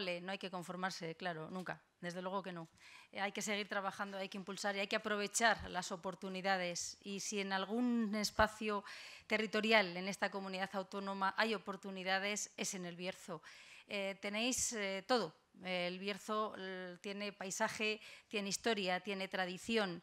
no hay que conformarse, claro, nunca, desde luego que no. Eh, hay que seguir trabajando, hay que impulsar y hay que aprovechar las oportunidades. Y si en algún espacio territorial en esta comunidad autónoma hay oportunidades, es en el Bierzo. Eh, tenéis eh, todo. El Bierzo tiene paisaje, tiene historia, tiene tradición,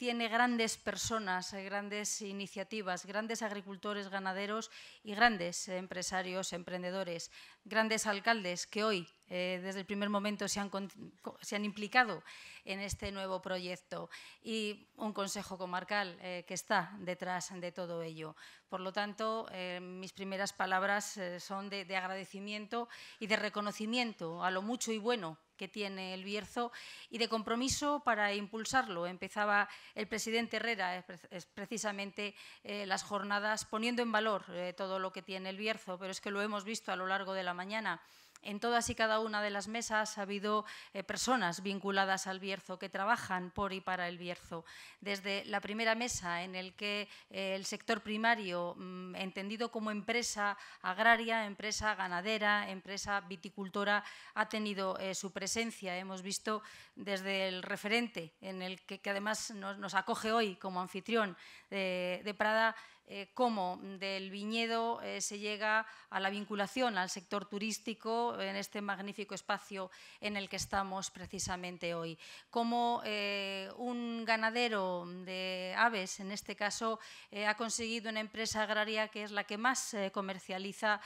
tiene grandes personas, eh, grandes iniciativas, grandes agricultores, ganaderos y grandes empresarios, emprendedores, grandes alcaldes que hoy, eh, desde el primer momento, se han, implicado en este nuevo proyecto y un consejo comarcal eh, que está detrás de todo ello. Por lo tanto, mis primeras palabras son de, de agradecimiento y de reconocimiento a lo mucho y bueno que tiene el Bierzo y de compromiso para impulsarlo. Empezaba el presidente Herrera precisamente eh, las jornadas poniendo en valor eh, todo lo que tiene el Bierzo, pero es que lo hemos visto a lo largo de la mañana. En todas y cada una de las mesas ha habido eh, personas vinculadas al Bierzo que trabajan por y para el Bierzo. Desde la primera mesa en la que eh, el sector primario, mm, entendido como empresa agraria, empresa ganadera, empresa viticultora, ha tenido eh, su presencia. Hemos visto desde el referente, en el que, además nos, acoge hoy como anfitrión de Prada, eh, cómo del viñedo eh, se llega a la vinculación al sector turístico en este magnífico espacio en el que estamos precisamente hoy. Cómo eh, un ganadero de aves, en este caso, ha conseguido una empresa agraria que es la que más comercializa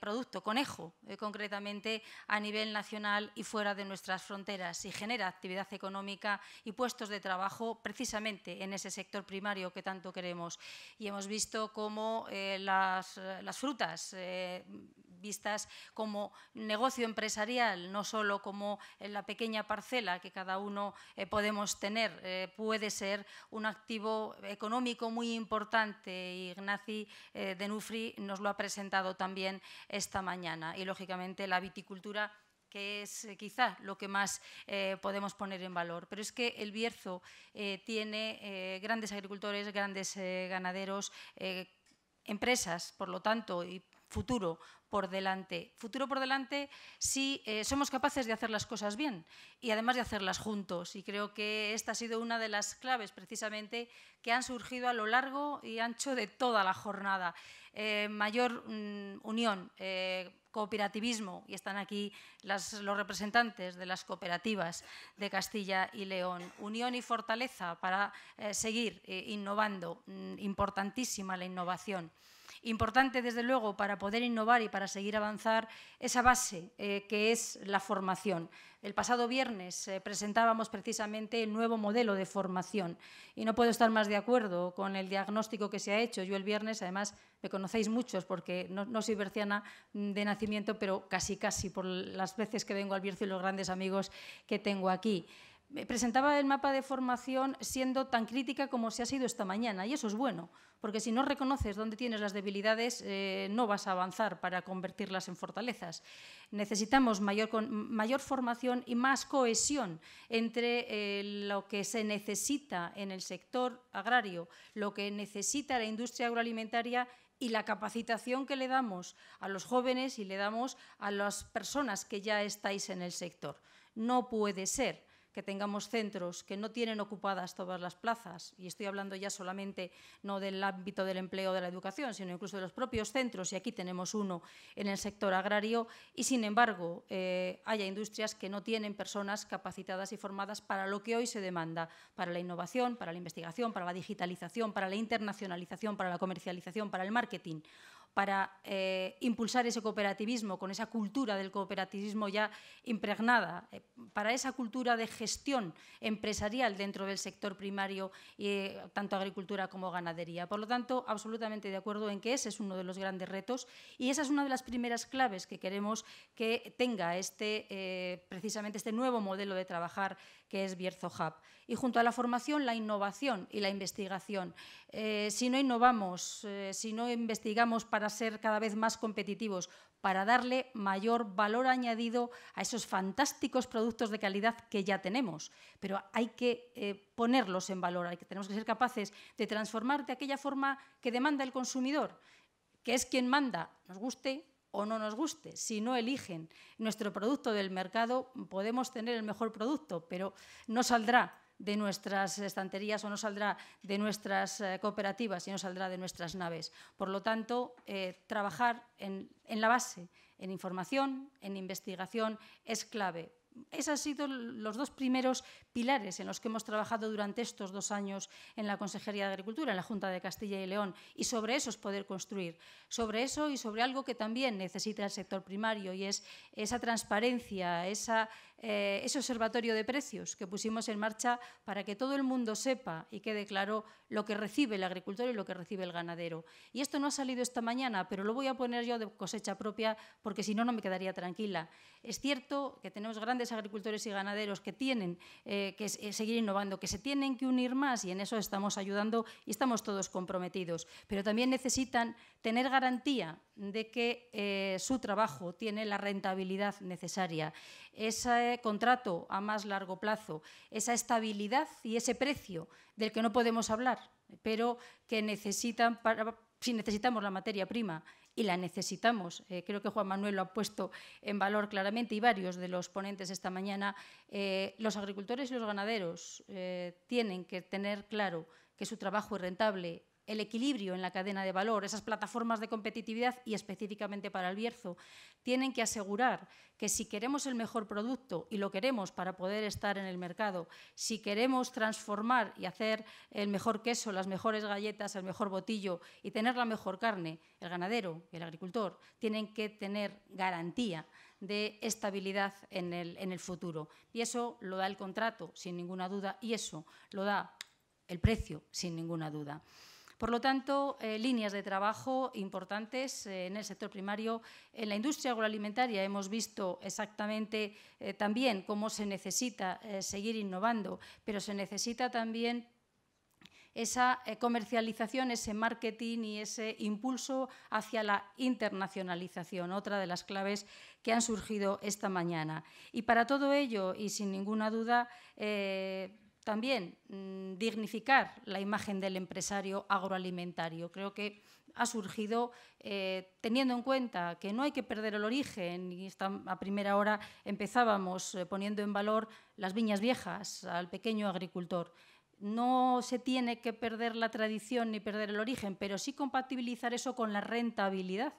producto, conejo, concretamente a nivel nacional y fuera de nuestras fronteras y genera actividad económica y puestos de trabajo precisamente en ese sector primario que tanto queremos. Y hemos visto visto como eh, eh, las, frutas eh, vistas como negocio empresarial, no solo como la pequeña parcela que cada uno podemos tener. puede ser un activo económico muy importante y de Nufri nos lo ha presentado también esta mañana. Y, lógicamente, la viticultura que es eh, quizá lo que más eh, podemos poner en valor. Pero es que el Bierzo eh, tiene grandes agricultores, grandes ganaderos, empresas, por lo tanto, y futuro por delante. Futuro por delante si eh, somos capaces de hacer las cosas bien y además de hacerlas juntos. Y creo que esta ha sido una de las claves precisamente que han surgido a lo largo y ancho de toda la jornada. Eh, mayor mm, unión, eh, cooperativismo, y están aquí las, los representantes de las cooperativas de Castilla y León. Unión y fortaleza para seguir innovando, mm, importantísima la innovación. Importante, desde luego, para poder innovar y para para seguir avanzar esa base eh, que es la formación. El pasado viernes eh, presentábamos precisamente el nuevo modelo de formación y no puedo estar más de acuerdo con el diagnóstico que se ha hecho. Yo el viernes, además, me conocéis muchos porque no, soy berciana de nacimiento, pero casi casi por las veces que vengo al Bierzo y los grandes amigos que tengo aquí presentaba el mapa de formación siendo tan crítica como se ha sido esta mañana, y eso es bueno, porque si no reconoces dónde tienes las debilidades, eh, no vas a avanzar para convertirlas en fortalezas. Necesitamos mayor, formación y más cohesión entre eh, lo que se necesita en el sector agrario, lo que necesita la industria agroalimentaria y la capacitación que le damos a los jóvenes y le damos a las personas que ya estáis en el sector. No puede ser que tengamos centros que no tienen ocupadas todas las plazas, y estoy hablando ya solamente no del ámbito del empleo de la educación, sino incluso de los propios centros, y aquí tenemos uno en el sector agrario, y sin embargo eh, haya industrias que no tienen personas capacitadas y formadas para lo que hoy se demanda, para la innovación, para la investigación, para la digitalización, para la internacionalización, para la comercialización, para el marketing para eh, impulsar ese cooperativismo, con esa cultura del cooperativismo ya impregnada, eh, para esa cultura de gestión empresarial dentro del sector primario, eh, tanto agricultura como ganadería. Por lo tanto, absolutamente de acuerdo en que ese es uno de los grandes retos y esa es una de las primeras claves que queremos que tenga este, precisamente este nuevo modelo de trabajar que es Bierzo Hub. Y junto a la formación, la innovación y la investigación. Eh, si no innovamos, eh, si no investigamos para ser cada vez más competitivos, para darle mayor valor añadido a esos fantásticos productos de calidad que ya tenemos. Pero hay que eh, ponerlos en valor, hay que, tenemos que ser capaces de transformar de aquella forma que demanda el consumidor, que es quien manda, nos guste o no nos guste. Si no eligen nuestro producto del mercado, podemos tener el mejor producto, pero no saldrá de nuestras estanterías o no saldrá de nuestras eh, cooperativas y no saldrá de nuestras naves. Por lo tanto, eh, trabajar en la base, en información, en investigación, es clave esos han sido los dos primeros pilares en los que hemos trabajado durante estos dos años en la Consejería de Agricultura, en la Junta de Castilla y León, y sobre eso es poder construir, sobre eso y sobre algo que también necesita el sector primario, y es esa transparencia, eh, ese observatorio de precios que pusimos en marcha para que todo el mundo sepa y quede claro lo que recibe el agricultor y lo que recibe el ganadero. Y esto no ha salido esta mañana, pero lo voy a poner yo de cosecha propia, porque si no, no me quedaría tranquila. Es cierto que tenemos grandes agricultores y ganaderos que tienen eh, que eh, seguir innovando, que se tienen que unir más y en eso estamos ayudando y estamos todos comprometidos. Pero también necesitan tener garantía de que eh, su trabajo tiene la rentabilidad necesaria, ese contrato a más largo plazo, esa estabilidad y ese precio del que no podemos hablar, pero que necesitan para si necesitamos la materia prima y la necesitamos. Eh, creo que Juan Manuel lo ha puesto en valor claramente y varios de los ponentes esta mañana. Eh, los agricultores y los ganaderos eh, tienen que tener claro que su trabajo es rentable el equilibrio en la cadena de valor. Esas plataformas de competitividad, y específicamente para el Bierzo, tienen que asegurar que si queremos el mejor producto, y lo queremos para poder estar en el mercado, si queremos transformar y hacer el mejor queso, las mejores galletas, el mejor botillo y tener la mejor carne, el ganadero y el agricultor tienen que tener garantía de estabilidad en el futuro. Y eso lo da el contrato, sin ninguna duda, y eso lo da el precio, sin ninguna duda. Por lo tanto, eh, líneas de trabajo importantes eh, en el sector primario. En la industria agroalimentaria hemos visto exactamente eh, también cómo se necesita seguir innovando, pero se necesita también esa comercialización, ese marketing y ese impulso hacia la internacionalización, otra de las claves que han surgido esta mañana. Y para todo ello, y sin ninguna duda, también mm, dignificar la imagen del empresario agroalimentario. Creo que ha surgido eh, teniendo en cuenta que no hay que perder el origen. Y a primera hora empezábamos eh, poniendo en valor las viñas viejas al pequeño agricultor. No se tiene que perder la tradición ni perder el origen, pero sí compatibilizar eso con la rentabilidad.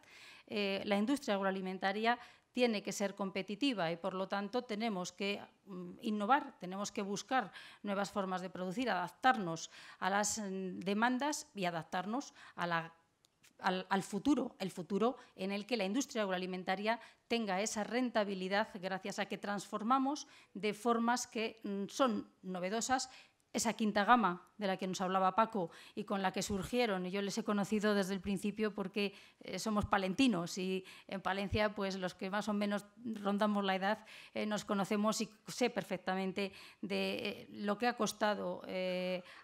Eh, la industria agroalimentaria tiene que ser competitiva y por lo tanto tenemos que mm, innovar, tenemos que buscar nuevas formas de producir, adaptarnos a las mm, demandas y adaptarnos al, futuro, el futuro en el que la industria agroalimentaria tenga esa rentabilidad gracias a que transformamos de formas que mm, son novedosas esa quinta gama de la que nos hablaba Paco y con la que surgieron. Yo les he conocido desde el principio porque eh, somos palentinos y en Palencia, pues los que más o menos rondamos la edad, eh, nos conocemos y sé perfectamente de eh, lo que ha costado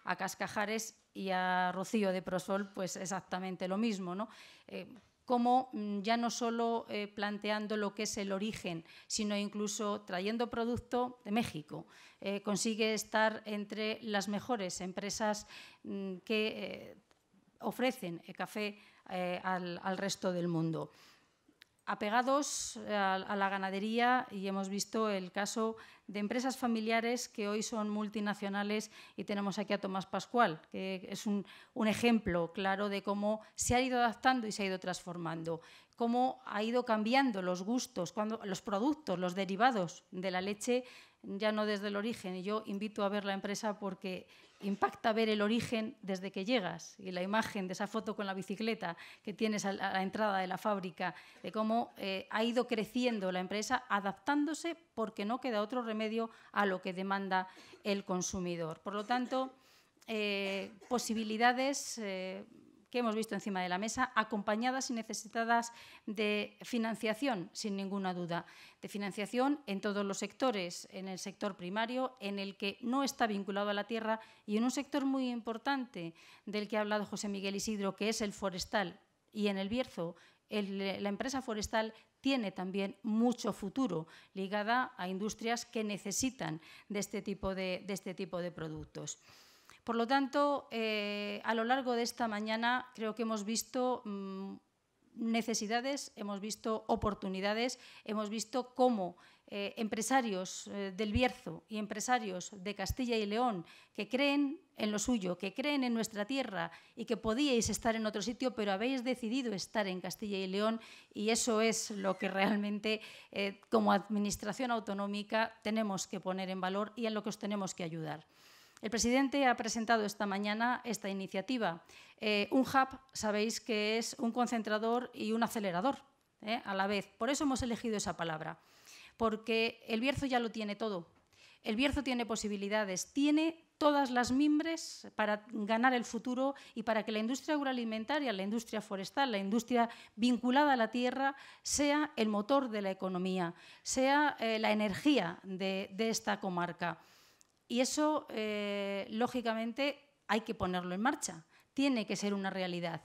a Cascajares y a Rocío de Prosol, pues exactamente lo mismo. ¿no? como mm, ya no solo eh, planteando lo que es el origen, sino incluso trayendo producto de México. Eh, consigue estar entre las mejores empresas mm, que eh, ofrecen café al resto del mundo apegados a, la ganadería y hemos visto el caso de empresas familiares que hoy son multinacionales y tenemos aquí a Tomás Pascual, que es un, ejemplo claro de cómo se ha ido adaptando y se ha ido transformando, cómo ha ido cambiando los gustos, cuando, los productos, los derivados de la leche ya no desde el origen. Y yo invito a ver la empresa porque impacta ver el origen desde que llegas y la imagen de esa foto con la bicicleta que tienes a la entrada de la fábrica, de cómo eh, ha ido creciendo la empresa adaptándose porque no queda otro remedio a lo que demanda el consumidor. Por lo tanto, eh, posibilidades, eh, que hemos visto encima de la mesa, acompañadas y necesitadas de financiación, sin ninguna duda, de financiación en todos los sectores, en el sector primario, en el que no está vinculado a la tierra y en un sector muy importante del que ha hablado José Miguel Isidro, que es el forestal. Y en el Bierzo, la empresa forestal tiene también mucho futuro ligada a industrias que necesitan de este tipo de, este tipo de productos. Por lo tanto, eh, a lo largo de esta mañana creo que hemos visto mm, necesidades, hemos visto oportunidades, hemos visto cómo eh, empresarios eh, del Bierzo y empresarios de Castilla y León que creen en lo suyo, que creen en nuestra tierra y que podíais estar en otro sitio, pero habéis decidido estar en Castilla y León y eso es lo que realmente como Administración Autonómica tenemos que poner en valor y en lo que os tenemos que ayudar. El presidente ha presentado esta mañana esta iniciativa. Eh, un hub, sabéis que es un concentrador y un acelerador eh, a la vez. Por eso hemos elegido esa palabra, porque el Bierzo ya lo tiene todo. El Bierzo tiene posibilidades, tiene todas las mimbres para ganar el futuro y para que la industria agroalimentaria, la industria forestal, la industria vinculada a la tierra sea el motor de la economía, sea eh, la energía de esta comarca. Y eso, eh, lógicamente, hay que ponerlo en marcha. Tiene que ser una realidad.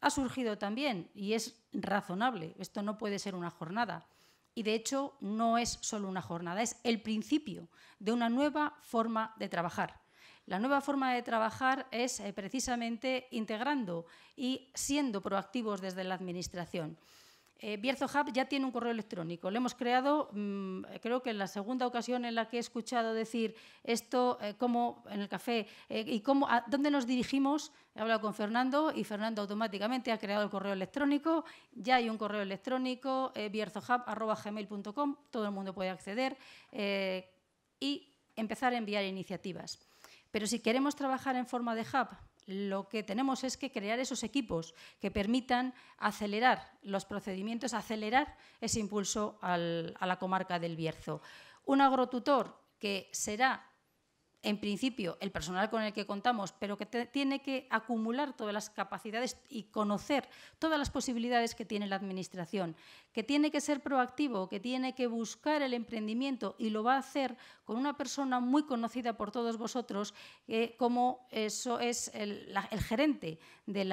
Ha surgido también y es razonable. Esto no puede ser una jornada. Y de hecho no es solo una jornada, es el principio de una nueva forma de trabajar. La nueva forma de trabajar es eh, precisamente integrando y siendo proactivos desde la Administración. Eh, Bierzo Hub ya tiene un correo electrónico. Lo hemos creado, mm, creo que en la segunda ocasión en la que he escuchado decir esto, eh, como en el café, eh, y cómo, a, dónde nos dirigimos, he hablado con Fernando y Fernando automáticamente ha creado el correo electrónico. Ya hay un correo electrónico, bierzohub.com, todo el mundo puede acceder y empezar a enviar iniciativas. Pero si queremos trabajar en forma de hub, lo que tenemos es que crear esos equipos que permitan acelerar los procedimientos, acelerar ese impulso a la comarca del Bierzo. Un agrotutor que será en principio, el personal con el que contamos, pero que tiene que acumular todas las capacidades y conocer todas las posibilidades que tiene la Administración, que tiene que ser proactivo, que tiene que buscar el emprendimiento y lo va a hacer con una persona muy conocida por todos vosotros, eh, como eso es el, gerente de, de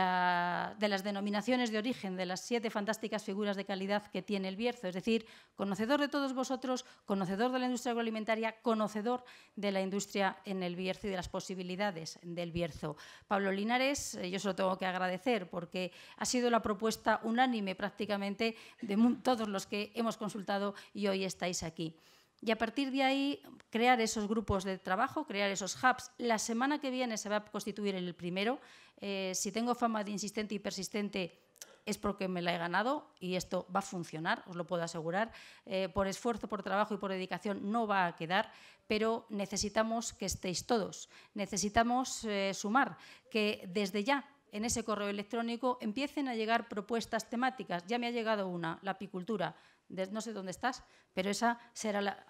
las denominaciones de origen, de las siete fantásticas figuras de calidad que tiene el Bierzo, es decir, conocedor de todos vosotros, conocedor de la industria agroalimentaria, conocedor de la industria en el Bierzo y de las posibilidades del Bierzo. Pablo Linares, eh, yo se lo tengo que agradecer porque ha sido la propuesta unánime prácticamente de todos los que hemos consultado y hoy estáis aquí. Y a partir de ahí, crear esos grupos de trabajo, crear esos hubs. La semana que viene se va a constituir el primero. Eh, si tengo fama de insistente y persistente, es porque me la he ganado y esto va a funcionar, os lo puedo asegurar. Eh, por esfuerzo, por trabajo y por dedicación no va a quedar, pero necesitamos que estéis todos, necesitamos eh, sumar, que desde ya en ese correo electrónico empiecen a llegar propuestas temáticas. Ya me ha llegado una, la apicultura no sé dónde estás, pero esa será la,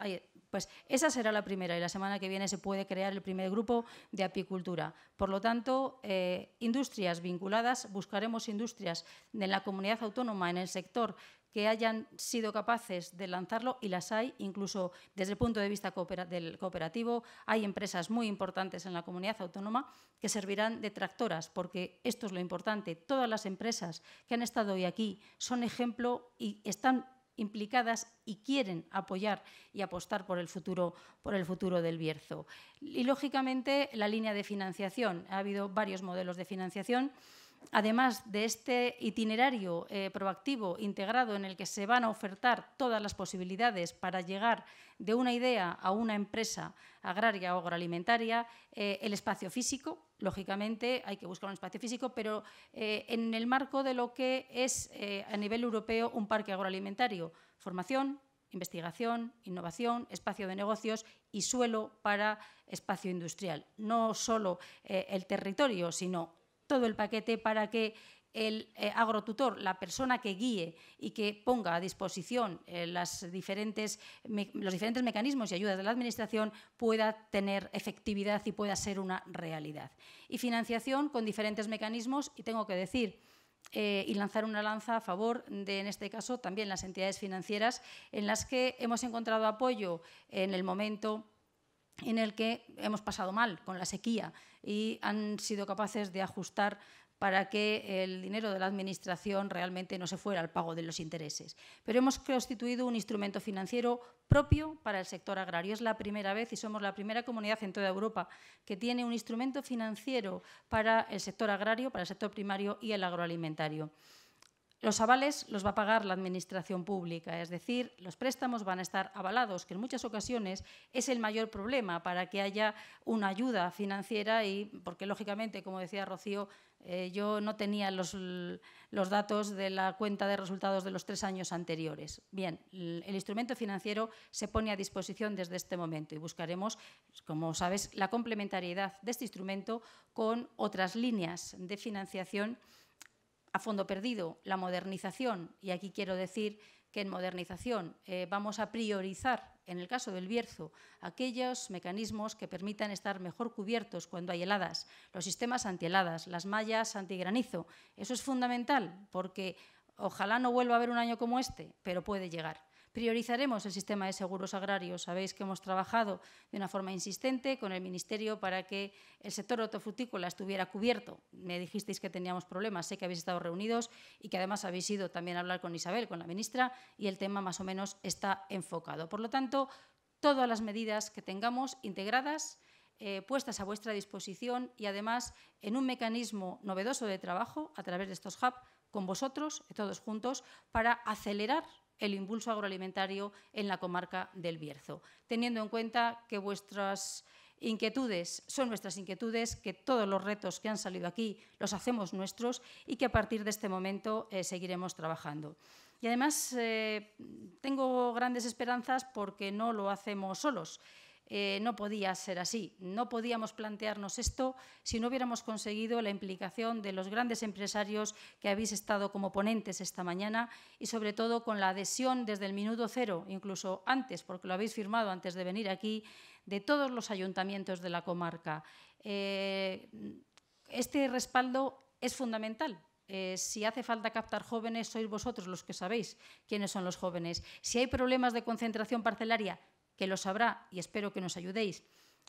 pues esa será la primera y la semana que viene se puede crear el primer grupo de apicultura. Por lo tanto, eh, industrias vinculadas, buscaremos industrias en la comunidad autónoma, en el sector que hayan sido capaces de lanzarlo y las hay, incluso desde el punto de vista del cooperativo, hay empresas muy importantes en la comunidad autónoma que servirán de tractoras, porque esto es lo importante. Todas las empresas que han estado hoy aquí son ejemplo y están implicadas y quieren apoyar y apostar por el futuro, por el futuro del Bierzo. Y lógicamente la línea de financiación. Ha habido varios modelos de financiación. Además de este itinerario eh, proactivo integrado en el que se van a ofertar todas las posibilidades para llegar de una idea a una empresa agraria o agroalimentaria, eh, el espacio físico, lógicamente hay que buscar un espacio físico, pero eh, en el marco de lo que es eh, a nivel europeo un parque agroalimentario, formación, investigación, innovación, espacio de negocios y suelo para espacio industrial. No solo eh, el territorio, sino todo el paquete para que el eh, agrotutor, la persona que guíe y que ponga a disposición eh, los diferentes mecanismos y ayudas de la Administración, pueda tener efectividad y pueda ser una realidad. Y financiación con diferentes mecanismos, y tengo que decir, eh, y lanzar una lanza a favor de, en este caso, también las entidades financieras, en las que hemos encontrado apoyo en el momento en el que hemos pasado mal con la sequía y han sido capaces de ajustar para que el dinero de la Administración realmente no se fuera al pago de los intereses. Pero hemos constituido un instrumento financiero propio para el sector agrario. Es la primera vez y somos la primera comunidad en toda Europa que tiene un instrumento financiero para el sector agrario, para el sector primario y el agroalimentario. Los avales los va a pagar la Administración Pública, es decir, los préstamos van a estar avalados, que en muchas ocasiones es el mayor problema para que haya una ayuda financiera y porque, lógicamente, como decía Rocío, eh, yo no tenía los, datos de la cuenta de resultados de los tres años anteriores. Bien, el instrumento financiero se pone a disposición desde este momento y buscaremos, como sabes, la complementariedad de este instrumento con otras líneas de financiación a fondo perdido la modernización, y aquí quiero decir que en modernización eh, vamos a priorizar, en el caso del Bierzo, aquellos mecanismos que permitan estar mejor cubiertos cuando hay heladas, los sistemas antiheladas, las mallas antigranizo. Eso es fundamental porque ojalá no vuelva a haber un año como este, pero puede llegar. Priorizaremos el sistema de seguros agrarios. Sabéis que hemos trabajado de una forma insistente con el Ministerio para que el sector hortofrutícola estuviera cubierto. Me dijisteis que teníamos problemas, sé que habéis estado reunidos y que además habéis ido también a hablar con Isabel, con la ministra, y el tema más o menos está enfocado. Por lo tanto, todas las medidas que tengamos integradas, eh, puestas a vuestra disposición y además en un mecanismo novedoso de trabajo a través de estos hubs con vosotros, todos juntos, para acelerar el impulso agroalimentario en la comarca del Bierzo, teniendo en cuenta que vuestras inquietudes son nuestras inquietudes, que todos los retos que han salido aquí los hacemos nuestros y que a partir de este momento eh, seguiremos trabajando. Y además eh, tengo grandes esperanzas porque no lo hacemos solos. Eh, no podía ser así. No podíamos plantearnos esto si no hubiéramos conseguido la implicación de los grandes empresarios que habéis estado como ponentes esta mañana y sobre todo con la adhesión desde el minuto cero, incluso antes, porque lo habéis firmado antes de venir aquí, de todos los ayuntamientos de la comarca. Eh, este respaldo es fundamental eh, si hace falta captar jóvenes, sois vosotros los que sabéis quiénes son los jóvenes. Si hay problemas de concentración parcelaria, que lo sabrá y espero que nos ayudéis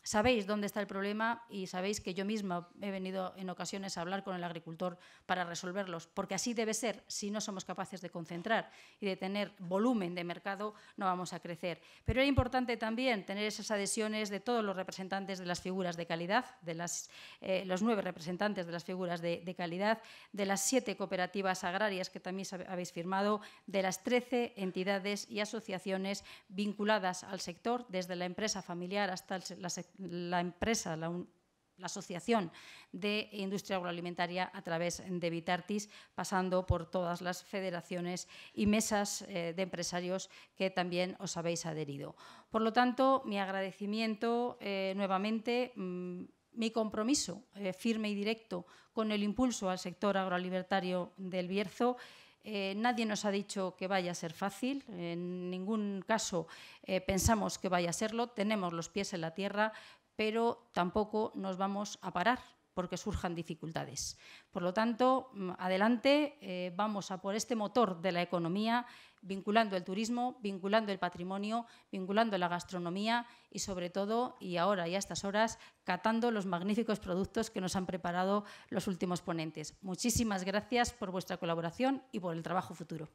sabéis dónde está el problema y sabéis que yo misma he venido en ocasiones a hablar con el agricultor para resolverlos, porque así debe ser. Si no somos capaces de concentrar y de tener volumen de mercado, no vamos a crecer. Pero era importante también tener esas adhesiones de todos los representantes de las figuras de calidad, de las, eh, los nueve representantes de las figuras de, calidad, de las siete cooperativas agrarias que también habéis firmado, de las trece entidades y asociaciones vinculadas al sector, desde la empresa familiar hasta la sector la empresa, la, Asociación de Industria Agroalimentaria a través de Vitartis, pasando por todas las federaciones y mesas eh, de empresarios que también os habéis adherido. Por lo tanto, mi agradecimiento eh, nuevamente. Mm, mi compromiso eh, firme y directo con el impulso al sector agroalimentario del Bierzo eh, nadie nos ha dicho que vaya a ser fácil, en ningún caso eh, pensamos que vaya a serlo, tenemos los pies en la tierra, pero tampoco nos vamos a parar porque surjan dificultades. Por lo tanto, mm, adelante, eh, vamos a por este motor de la economía, vinculando el turismo, vinculando el patrimonio, vinculando la gastronomía y sobre todo, y ahora y a estas horas, catando los magníficos productos que nos han preparado los últimos ponentes. Muchísimas gracias por vuestra colaboración y por el trabajo futuro.